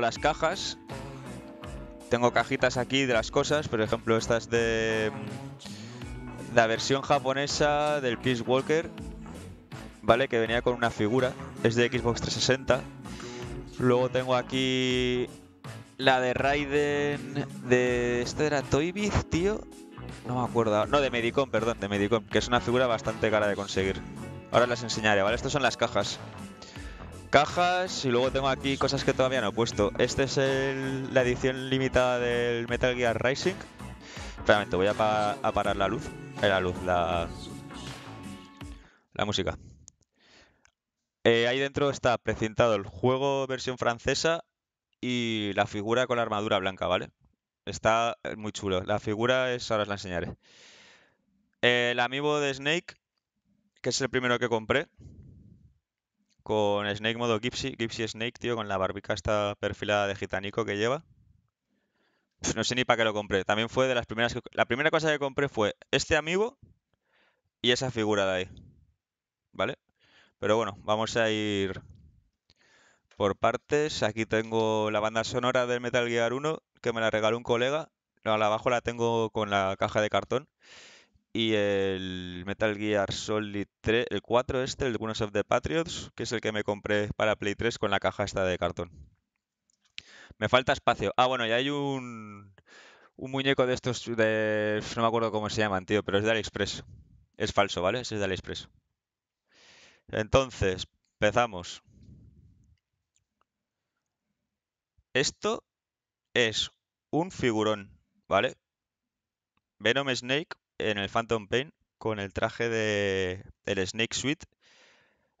las cajas. Tengo cajitas aquí de las cosas, por ejemplo, estas es de mm, la versión japonesa del Peace Walker, ¿vale? Que venía con una figura, es de Xbox 360. Luego tengo aquí la de Raiden de... ¿Esto era Toybiz, tío? No me acuerdo. No, de Medicom, perdón, de Medicom, que es una figura bastante cara de conseguir. Ahora las enseñaré, ¿vale? Estas son las cajas cajas y luego tengo aquí cosas que todavía no he puesto. Este es la edición limitada del Metal Gear Rising. Espera un voy a, parar la luz. Eh, la luz, la, música. Eh, ahí dentro está precintado el juego versión francesa y la figura con la armadura blanca, ¿vale? Está eh, muy chulo. La figura es, ahora os la enseñaré. El amigo de Snake, que es el primero que compré, con Snake modo gipsy, gipsy Snake, tío, con la barbica esta perfilada de gitanico que lleva. no sé ni para qué lo compré. También fue de las primeras que... La primera cosa que compré fue este amigo y esa figura de ahí. ¿Vale? Pero bueno, vamos a ir por partes. Aquí tengo la banda sonora del Metal Gear 1, que me la regaló un colega. la abajo la tengo con la caja de cartón. Y el Metal Gear Solid 3, el 4 este, el de of the Patriots, que es el que me compré para Play 3 con la caja esta de cartón. Me falta espacio. Ah, bueno, y hay un, un muñeco de estos de... No me acuerdo cómo se llaman, tío, pero es de AliExpress. Es falso, ¿vale? es de AliExpress. Entonces, empezamos. Esto es un figurón, ¿vale? Venom Snake en el Phantom Pain con el traje de el Snake suit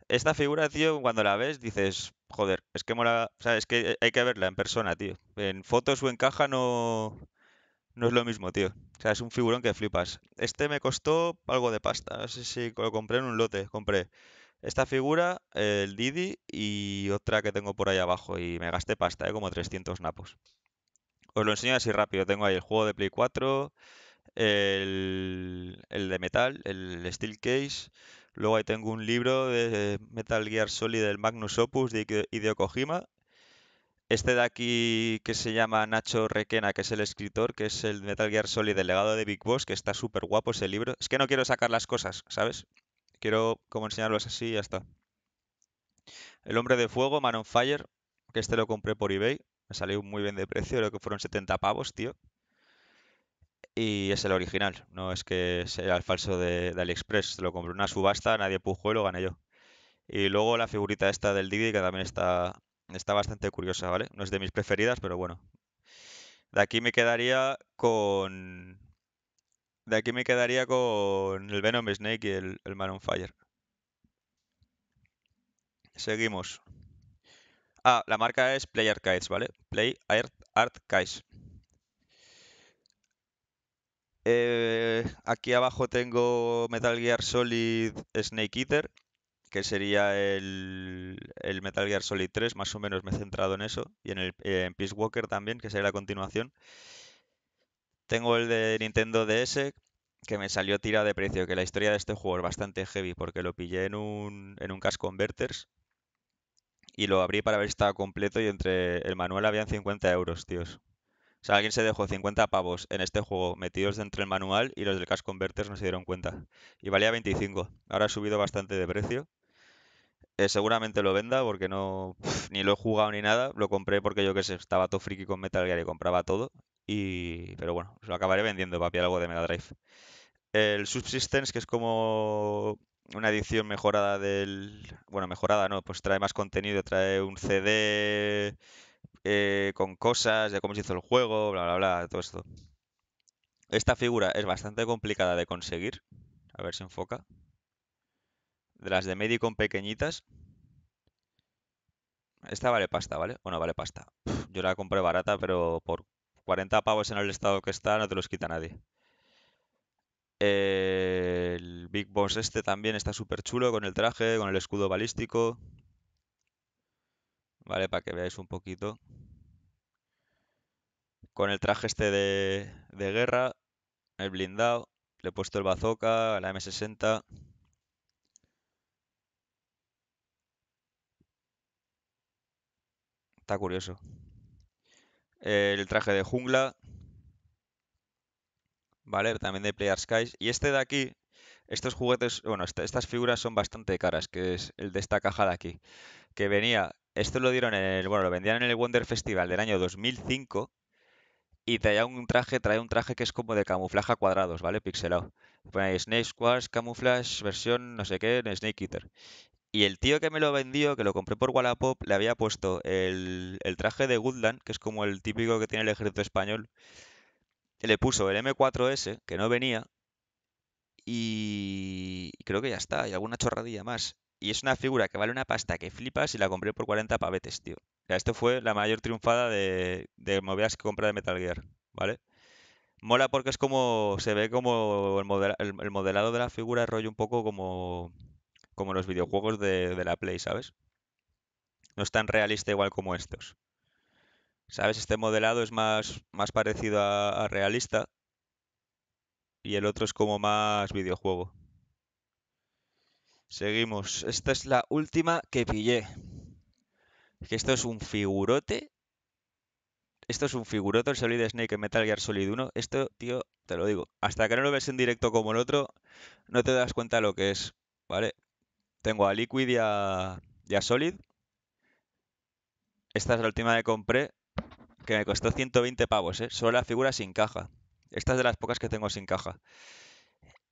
Esta figura, tío, cuando la ves dices, joder, es que mola, o sea, es que hay que verla en persona, tío. En fotos o en caja no no es lo mismo, tío. O sea, es un figurón que flipas. Este me costó algo de pasta, no sé si lo compré en un lote, compré esta figura, el Didi y otra que tengo por ahí abajo y me gasté pasta, ¿eh? como 300 napos. Os lo enseño así rápido, tengo ahí el juego de Play 4, el, de metal, el Steel Case. Luego ahí tengo un libro de Metal Gear Solid del Magnus Opus de Hideo Kojima. Este de aquí que se llama Nacho Requena, que es el escritor, que es el Metal Gear Solid, el legado de Big Boss, que está súper guapo ese libro. Es que no quiero sacar las cosas, ¿sabes? Quiero como enseñarlos así y ya está. El Hombre de Fuego, Man on Fire, que este lo compré por eBay. Me salió muy bien de precio, creo que fueron 70 pavos, tío. Y es el original, no es que sea el falso de, de AliExpress. Lo compré una subasta, nadie pujó y lo gané yo. Y luego la figurita esta del Didi, que también está, está bastante curiosa, ¿vale? No es de mis preferidas, pero bueno. De aquí me quedaría con. De aquí me quedaría con el Venom Snake y el, el Man Fire. Seguimos. Ah, la marca es Play Archives, ¿vale? Play Art eh, aquí abajo tengo Metal Gear Solid Snake Eater, que sería el, Metal Gear Solid 3, más o menos me he centrado en eso, y en, el, Peace Walker también, que sería la continuación. Tengo el de Nintendo DS, que me salió tira de precio, que la historia de este juego es bastante heavy, porque lo pillé en un, en un Cash Converters y lo abrí para ver si estaba completo y entre el manual habían 50 euros, tíos. O sea, alguien se dejó 50 pavos en este juego metidos dentro del manual y los del Cash Converters no se dieron cuenta. Y valía 25. Ahora ha subido bastante de precio. Eh, seguramente lo venda porque no ni lo he jugado ni nada. Lo compré porque yo que sé, estaba todo friki con Metal Gear y compraba todo. Y... Pero bueno, lo acabaré vendiendo para pillar algo de Mega Drive. El Subsistence, que es como una edición mejorada del... Bueno, mejorada, ¿no? Pues trae más contenido, trae un CD eh, con cosas, de cómo se hizo el juego, bla, bla, bla, todo esto. Esta figura es bastante complicada de conseguir. A ver si enfoca. De las de Medicom pequeñitas. Esta vale pasta, ¿vale? Bueno, vale pasta. Yo la compré barata, pero por 40 pavos en el estado que está no te los quita nadie. El Big Boss este también está súper chulo con el traje, con el escudo balístico, ¿vale? Para que veáis un poquito. Con el traje este de, guerra, el blindado, le he puesto el bazooka, la M60. Está curioso. El traje de jungla. ¿Vale? También de Player Skies. Y este de aquí, estos juguetes, bueno, este, estas figuras son bastante caras, que es el de esta caja de aquí, que venía esto lo dieron en el, bueno, lo vendían en el Wonder Festival del año 2005 y traía un traje, trae un traje que es como de camuflaje a cuadrados, ¿vale? Pixelado. Snake Squash, camuflaje, versión no sé qué en Snake Eater. Y el tío que me lo vendió, que lo compré por Wallapop, le había puesto el, el traje de Goodland, que es como el típico que tiene el ejército español. Le puso el M4S, que no venía, y creo que ya está, y alguna chorradilla más. Y es una figura que vale una pasta que flipas y la compré por 40 pavetes, tío. O sea, esto fue la mayor triunfada de, de movidas que compré de Metal Gear, ¿vale? Mola porque es como. Se ve como el, modelado de la figura, rollo un poco como. Como los videojuegos de, la Play, ¿sabes? No es tan realista igual como estos. ¿Sabes? Este modelado es más, más parecido a realista. Y el otro es como más videojuego. Seguimos. Esta es la última que pillé. esto es un figurote. Esto es un figurote, el Solid Snake en Metal Gear Solid 1. Esto, tío, te lo digo. Hasta que no lo ves en directo como el otro, no te das cuenta lo que es. ¿Vale? Tengo a Liquid y a, Solid. Esta es la última que compré, que me costó 120 pavos, ¿eh? Solo la figura sin caja. Esta es de las pocas que tengo sin caja.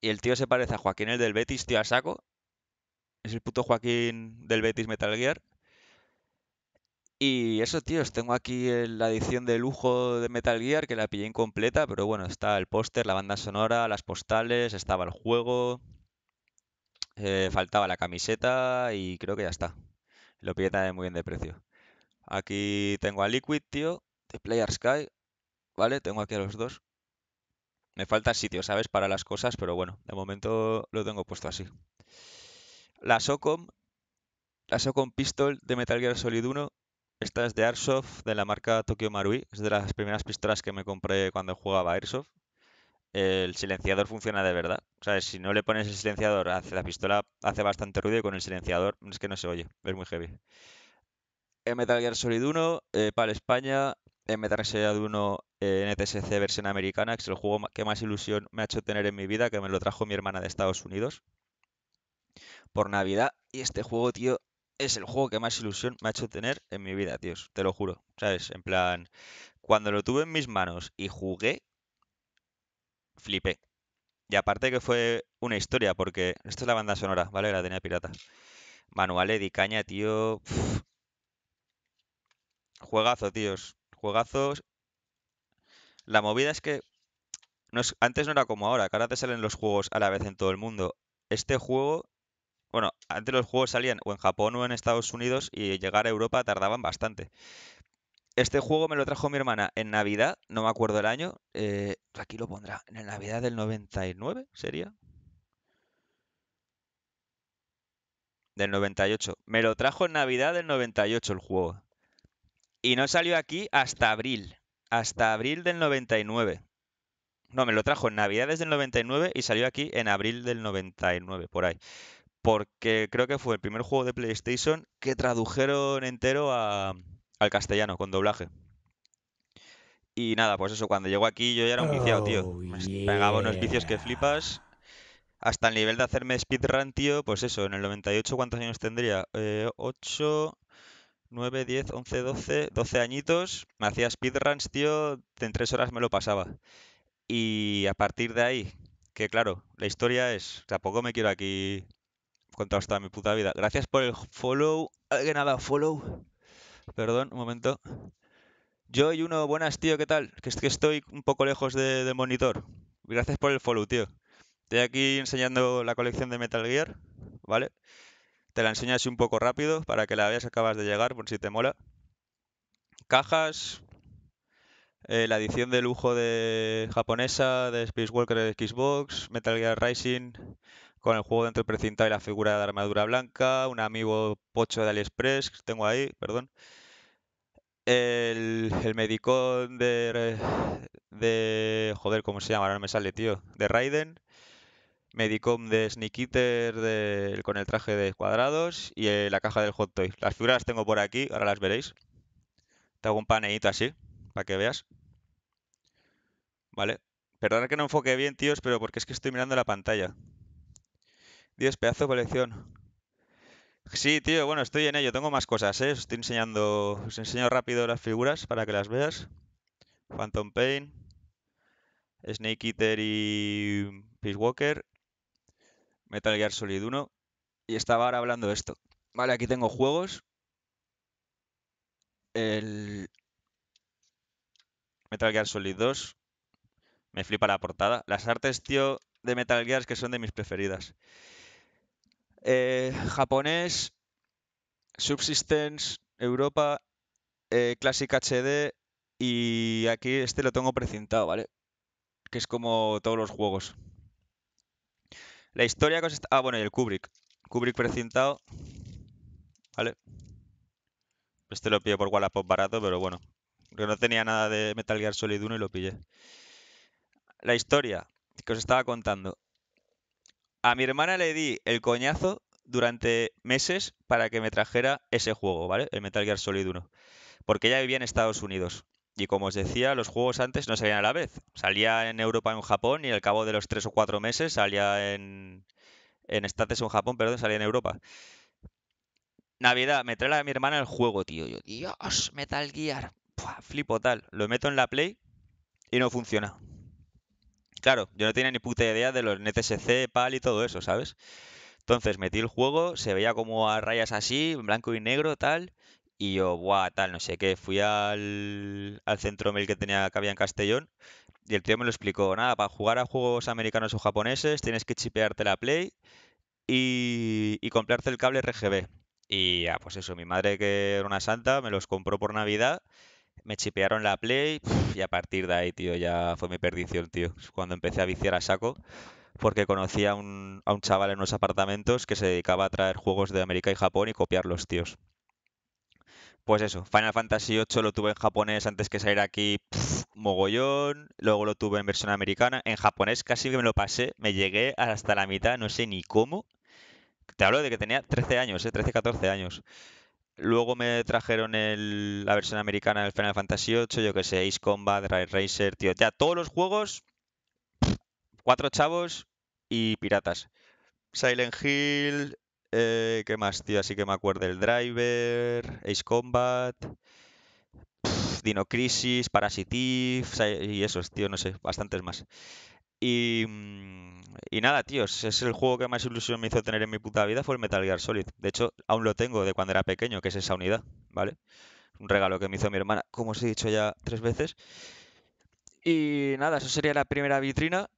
Y el tío se parece a Joaquín el del Betis, tío, a saco. Es el puto Joaquín del Betis Metal Gear. Y eso, tíos, tengo aquí eh, la edición de lujo de Metal Gear que la pillé incompleta, pero bueno, está el póster, la banda sonora, las postales, estaba el juego, eh, faltaba la camiseta y creo que ya está. Lo pillé también muy bien de precio. Aquí tengo a Liquid, tío, de Player Sky, ¿vale? Tengo aquí a los dos. Me falta sitio, ¿sabes? Para las cosas, pero bueno, de momento lo tengo puesto así. La SOCOM, la SOCOM Pistol de Metal Gear Solid 1. Esta es de Airsoft, de la marca Tokyo Marui. Es de las primeras pistolas que me compré cuando jugaba Airsoft. El silenciador funciona de verdad. O sea, si no le pones el silenciador, hace la pistola hace bastante ruido y con el silenciador es que no se oye. Es muy heavy. En Metal Gear Solid 1, eh, para España, en Metal Gear Solid 1 eh, NTSC versión americana, que es el juego que más ilusión me ha hecho tener en mi vida, que me lo trajo mi hermana de Estados Unidos por Navidad. Y este juego, tío, es el juego que más ilusión me ha hecho tener en mi vida, tíos. Te lo juro. ¿Sabes? En plan, cuando lo tuve en mis manos y jugué, flipé. Y aparte que fue una historia, porque esta es la banda sonora, ¿vale? La tenía pirata. Manual, y caña, tío. Juegazo, tíos. Juegazos. La movida es que antes no era como ahora, que ahora te salen los juegos a la vez en todo el mundo. Este juego bueno, antes los juegos salían o en Japón o en Estados Unidos y llegar a Europa tardaban bastante. Este juego me lo trajo mi hermana en Navidad, no me acuerdo el año. Eh, aquí lo pondrá, en Navidad del 99 sería. Del 98. Me lo trajo en Navidad del 98 el juego. Y no salió aquí hasta abril. Hasta abril del 99. No, me lo trajo en Navidad desde el 99 y salió aquí en abril del 99, por ahí porque creo que fue el primer juego de PlayStation que tradujeron entero al castellano con doblaje. Y nada, pues eso, cuando llegó aquí yo ya era un viciado, tío. Oh, pegaba unos vicios que flipas. Hasta el nivel de hacerme speedrun, tío, pues eso, en el 98, ¿cuántos años tendría? Eh, 8, 9, 10, 11, 12, 12 añitos. Me hacía speedruns, tío, en 3 horas me lo pasaba. Y a partir de ahí, que claro, la historia es, tampoco me quiero aquí contado hasta mi puta vida. Gracias por el follow. Alguien ha dado follow. Perdón, un momento. Yo y uno, buenas, tío, ¿qué tal? Que, que estoy un poco lejos de, del monitor. Gracias por el follow, tío. Estoy aquí enseñando la colección de Metal Gear, ¿vale? Te la enseño así un poco rápido para que la veas acabas de llegar, por si te mola. Cajas, eh, la edición de lujo de japonesa de Space Walker Xbox, Metal Gear Rising, con el juego dentro del y la figura de armadura blanca, un amigo pocho de AliExpress que tengo ahí, perdón. El, el medicón de, de... Joder, ¿cómo se llama? Ahora no me sale, tío. De Raiden. Medicom de Sneak Eater con el traje de cuadrados y eh, la caja del Hot Toy. Las figuras las tengo por aquí, ahora las veréis. Te hago un paneíto así, para que veas. Vale. Perdona que no enfoque bien, tíos, pero porque es que estoy mirando la pantalla. Dios, pedazo colección. Sí, tío, bueno, estoy en ello. Tengo más cosas, ¿eh? Os estoy enseñando. Os enseño rápido las figuras para que las veas. Phantom Pain, Snake Eater y Peace Walker, Metal Gear Solid 1. Y estaba ahora hablando de esto. Vale, aquí tengo juegos. El Metal Gear Solid 2. Me flipa la portada. Las artes, tío, de Metal Gear que son de mis preferidas. Eh, japonés, Subsistence, Europa, eh, Classic HD y aquí este lo tengo precintado, ¿vale? Que es como todos los juegos. La historia Ah, bueno, y el Kubrick. Kubrick precintado. ¿Vale? Este lo pillé por Wallapop barato, pero bueno. Yo no tenía nada de Metal Gear Solid 1 y lo pillé. La historia que os estaba contando. A mi hermana le di el coñazo durante meses para que me trajera ese juego, ¿vale? El Metal Gear Solid 1. Porque ella vivía en Estados Unidos. Y como os decía, los juegos antes no salían a la vez. Salía en Europa en Japón y al cabo de los tres o cuatro meses salía en... En en Japón, perdón, salía en Europa. Navidad, me trae a mi hermana el juego, tío. Yo, Dios, Metal Gear. flipo tal. Lo meto en la Play y no funciona. Claro, yo no tenía ni puta idea de los NTSC, PAL y todo eso, ¿sabes? Entonces metí el juego, se veía como a rayas así, blanco y negro, tal. Y yo, guau, tal, no sé qué. Fui al, centro mail que tenía que había en Castellón. Y el tío me lo explicó. Nada, para jugar a juegos americanos o japoneses tienes que chipearte la Play y, y comprarte el cable RGB. Y ya, pues eso, mi madre que era una santa me los compró por Navidad me chipearon la Play y a partir de ahí, tío, ya fue mi perdición, tío. Cuando empecé a viciar a saco, porque conocí a un, a un chaval en unos apartamentos que se dedicaba a traer juegos de América y Japón y copiarlos, tíos. Pues eso, Final Fantasy VIII lo tuve en japonés antes que salir aquí mogollón, luego lo tuve en versión americana, en japonés casi que me lo pasé, me llegué hasta la mitad, no sé ni cómo. Te hablo de que tenía 13 años, 13, eh, 14 años. Luego me trajeron la versión americana del Final Fantasy VIII, yo que sé, Ace Combat, Ride Racer, tío. Ya, todos los juegos, cuatro chavos y piratas. Silent Hill, eh, ¿qué más, tío? Así que me acuerdo el Driver, Ace Combat, Dino Crisis, Parasitive y esos, tío, no sé, bastantes más. Mm, y, nada, tíos, es el juego que más ilusión me hizo tener en mi puta vida fue el Metal Gear Solid. De hecho, aún lo tengo de cuando era pequeño, que es esa unidad, ¿vale? Un regalo que me hizo mi hermana, como os he dicho ya tres veces. Y nada, eso sería la primera vitrina.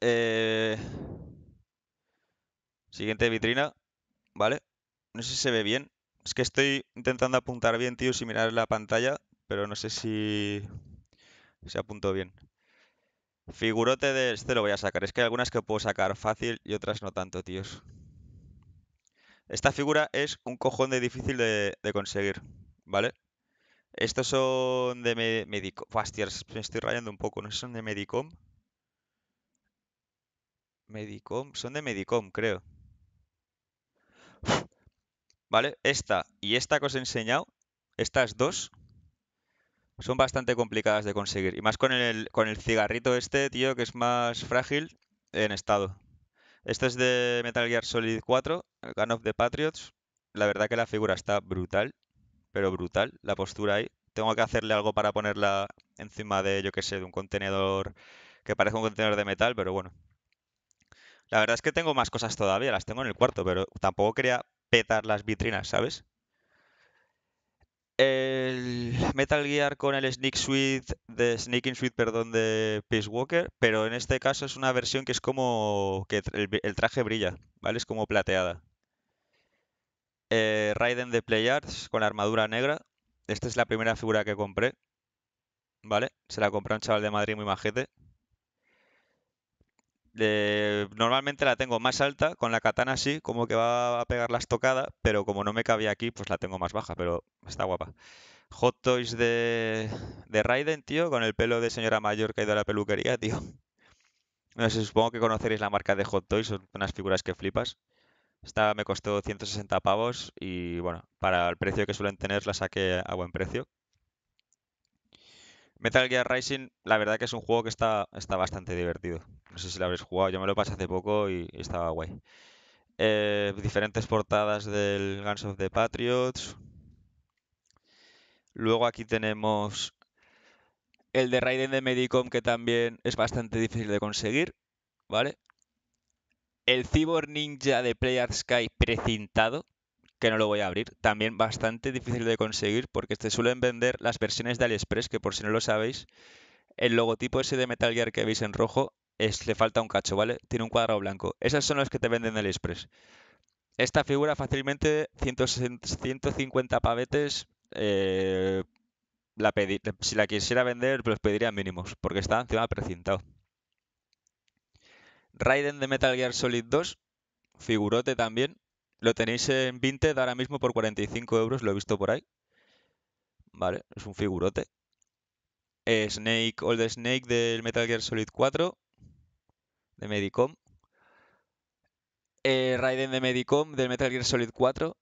Eh, siguiente vitrina, ¿vale? No sé si se ve bien. Es que estoy intentando apuntar bien, tío, sin mirar la pantalla, pero no sé si se apuntó bien. Figurote de este lo voy a sacar. Es que hay algunas que puedo sacar fácil y otras no tanto, tíos. Esta figura es un cojón de difícil de, conseguir, ¿vale? Estos son de Medicom. Hostias, me estoy rayando un poco. ¿No son de Medicom? Medicom. Son de Medicom, creo. ¿Vale? Esta y esta que os he enseñado, estas dos, son bastante complicadas de conseguir. Y más con el, con el cigarrito este, tío, que es más frágil en estado. Esto es de Metal Gear Solid 4, Gun of the Patriots. La verdad que la figura está brutal, pero brutal, la postura ahí. Tengo que hacerle algo para ponerla encima de, yo qué sé, de un contenedor que parece un contenedor de metal, pero bueno. La verdad es que tengo más cosas todavía, las tengo en el cuarto, pero tampoco quería petar las vitrinas, ¿sabes? El Metal Gear con el Sneak Suite de Sneaking Suite, perdón, de Peace Walker, pero en este caso es una versión que es como que el, traje brilla, ¿vale? Es como plateada. Eh, Raiden de Arts con armadura negra. Esta es la primera figura que compré, ¿vale? Se la compré un chaval de Madrid muy majete. Eh, normalmente la tengo más alta, con la katana así, como que va a pegar la estocada, pero como no me cabía aquí, pues la tengo más baja, pero está guapa. Hot Toys de, de Raiden, tío, con el pelo de señora mayor que ha ido a la peluquería, tío. No sé, supongo que conoceréis la marca de Hot Toys, son unas figuras que flipas. Esta me costó 160 pavos y bueno, para el precio que suelen tener la saqué a buen precio. Metal Gear Rising, la verdad que es un juego que está, está bastante divertido. No sé si lo habréis jugado, yo me lo pasé hace poco y estaba guay. Eh, diferentes portadas del Guns of the Patriots. Luego aquí tenemos el de Raiden de Medicom, que también es bastante difícil de conseguir, ¿vale? El Cyborg Ninja de Player Sky precintado, que no lo voy a abrir, también bastante difícil de conseguir porque este suelen vender las versiones de AliExpress, que por si no lo sabéis, el logotipo ese de Metal Gear que veis en rojo le falta un cacho, ¿vale? Tiene un cuadrado blanco. Esas son las que te venden en Express. Esta figura fácilmente 150 pavetes. Eh, si la quisiera vender, los pues pediría mínimos, porque está encima precintado. Raiden de Metal Gear Solid 2, figurote también. Lo tenéis en Vinted ahora mismo por 45 euros, lo he visto por ahí. Vale, es un figurote. Eh, Snake, Old Snake del Metal Gear Solid 4 de Medicom. Eh, Raiden de Medicom, del Metal Gear Solid 4.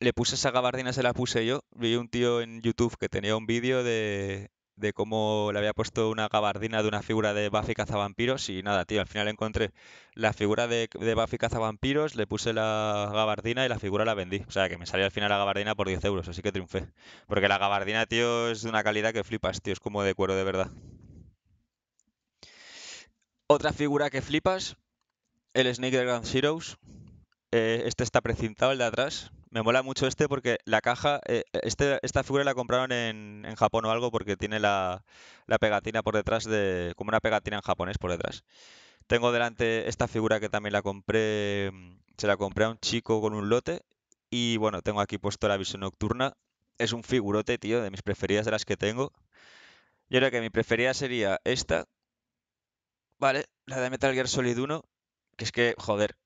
Le puse esa gabardina, se la puse yo. Vi un tío en YouTube que tenía un vídeo de, de cómo le había puesto una gabardina de una figura de Buffy cazavampiros y nada, tío, al final encontré la figura de, de Buffy cazavampiros, le puse la gabardina y la figura la vendí. O sea, que me salió al final la gabardina por 10 euros, así que triunfé. Porque la gabardina, tío, es de una calidad que flipas, tío, es como de cuero de verdad. Otra figura que flipas, el Snake de Grand Zeroes. Eh, este está precintado, el de atrás. Me mola mucho este porque la caja, eh, este, esta figura la compraron en, Japón o algo porque tiene la, la pegatina por detrás, de como una pegatina en japonés por detrás. Tengo delante esta figura que también la compré, se la compré a un chico con un lote. Y bueno, tengo aquí puesto la visión nocturna. Es un figurote, tío, de mis preferidas de las que tengo. Yo creo que mi preferida sería esta, Vale, la de Metal Gear Solid 1, que es que, joder,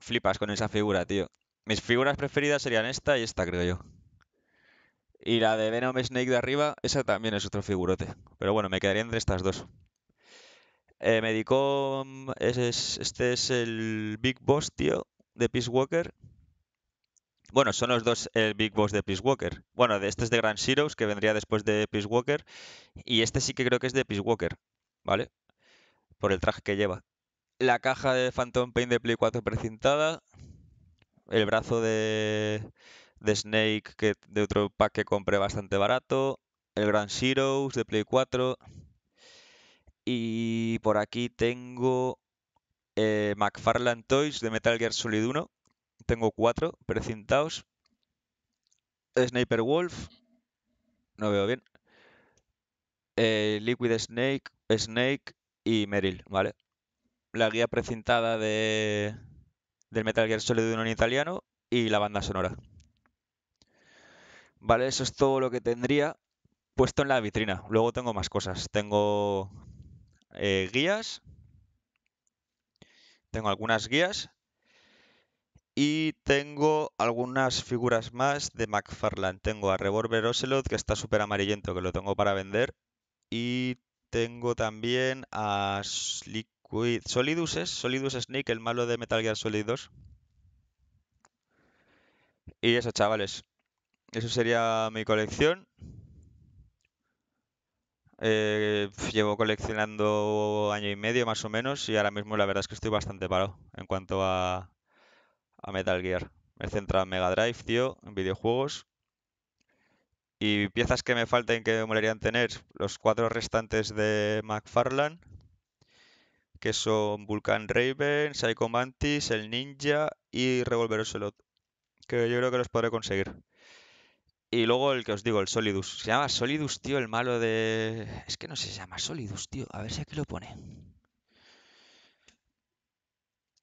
flipas con esa figura, tío. Mis figuras preferidas serían esta y esta, creo yo. Y la de Venom Snake de arriba, esa también es otro figurote. Pero bueno, me quedaría entre estas dos. Eh, Medicom, este es el Big Boss, tío, de Peace Walker. Bueno, son los dos el Big Boss de Peace Walker. Bueno, este es de Grand Heroes, que vendría después de Peace Walker. Y este sí que creo que es de Peace Walker, ¿vale? por el traje que lleva. La caja de Phantom Pain de Play 4 precintada. El brazo de, de Snake que, de otro pack que compré bastante barato. El Grand Heroes de Play 4. Y por aquí tengo eh, McFarlane Toys de Metal Gear Solid 1. Tengo cuatro precintados. Sniper Wolf. No veo bien. Eh, Liquid Snake. Snake y Meryl, ¿vale? La guía precintada de, del Metal Gear Solid 1 en italiano y la banda sonora. Vale, eso es todo lo que tendría puesto en la vitrina. Luego tengo más cosas. Tengo eh, guías. Tengo algunas guías. Y tengo algunas figuras más de McFarlane. Tengo a Revolver Ocelot, que está súper amarillento, que lo tengo para vender. Y tengo también a Liquid... Solidus Solidus Snake, el malo de Metal Gear Solid 2. Y eso, chavales. Eso sería mi colección. Eh, llevo coleccionando año y medio más o menos y ahora mismo la verdad es que estoy bastante parado en cuanto a, a Metal Gear. Me he centrado en Mega Drive, tío, en videojuegos y piezas que me falten que me molerían tener, los cuatro restantes de McFarlane, que son Vulcan Raven, Psycho Mantis, el Ninja y Revolver Ocelot, que yo creo que los podré conseguir. Y luego el que os digo, el Solidus. Se llama Solidus, tío, el malo de... Es que no se llama Solidus, tío. A ver si aquí lo pone.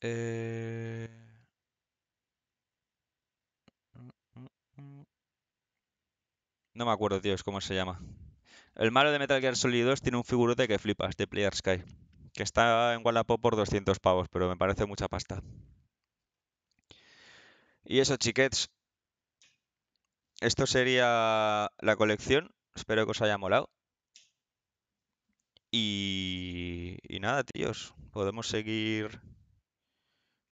Eh... No me acuerdo, tíos, cómo se llama. El malo de Metal Gear Solid 2 tiene un figurote que flipas, de Player Sky. Que está en Wallapop por 200 pavos, pero me parece mucha pasta. Y eso, chiquets. Esto sería la colección. Espero que os haya molado. Y, y nada, tíos. Podemos seguir